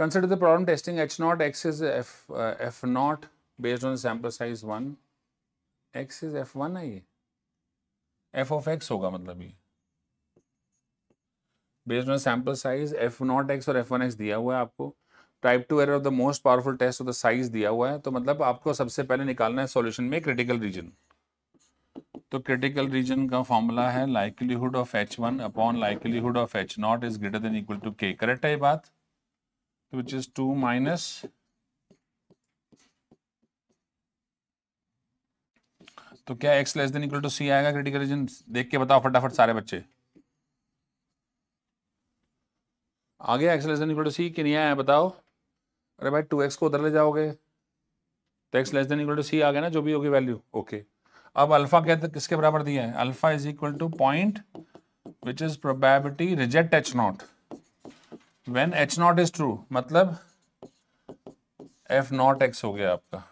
Consider the problem testing h naught x is f uh, f naught based on sample size 1 x is f1 है ये f of x होगा मतलब ये based on sample size f not x और F one X दिया हुआ है आपको type two error of the most powerful test of the size दिया हुआ है तो मतलब आपको सबसे पहले निकालना है सॉल्यूशन में क्रिटिकल रीजन तो क्रिटिकल रीजन का फॉर्मूला है likelihood of H one upon likelihood of H not is greater than equal to K correct है ये बात which is 2 minus तो क्या x less than equal to c आएगा क्रिटिकल रीजन देख के बताओ फटाफट सारे बच्चे आ गया x less than equal to c कि नहीं आया बताओ अरे भाई 2x को उधर ले जाओगे तो x less than equal to c आ गया ना जो भी होगी वैल्यू ओके अब अल्फा क्या किसके बराबर दिया है alpha is equal to point which is probability reject H not when H not is true मतलब एफ नॉट एक्स हो गया आपका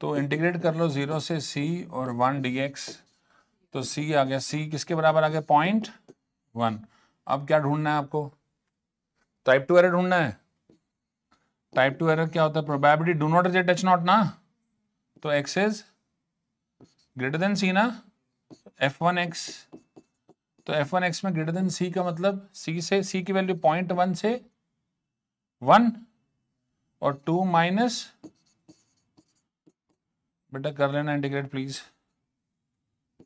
तो इंटीग्रेट कर लो जीरो से सी और वन डी एक्स तो सी आ गया सी किसके बराबर आ गया पॉइंट वन अब क्या ढूंढना है आपको टाइप टू एरर ढूंढना है टाइप टू एरर क्या होता है probability do not reject H not ना तो X is greater than C ना एफ वन एक्स तो एफ वन एक्स में ग्रेटर देन सी का मतलब सी से सी की वैल्यू पॉइंट वन से वन और टू माइनस बेटा कर लेना integrate please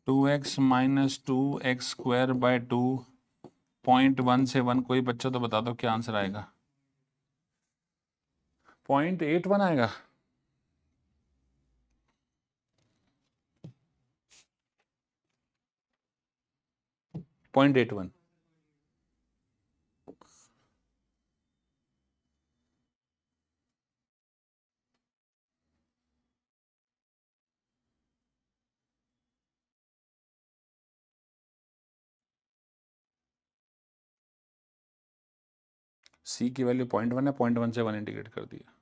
two X minus two X square by two point one से वन कोई बच्चा तो बता दो क्या आंसर आएगा पॉइंट एट वन आएगा पॉइंट एट वन सी की वैल्यू पॉइंट वन है पॉइंट वन से वन इंटीग्रेट कर दिया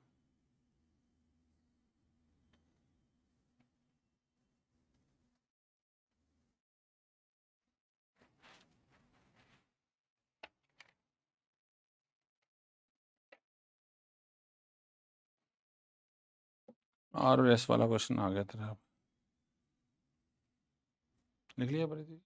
आर एस वाला क्वेश्चन आ गया तेरा निकलिए जी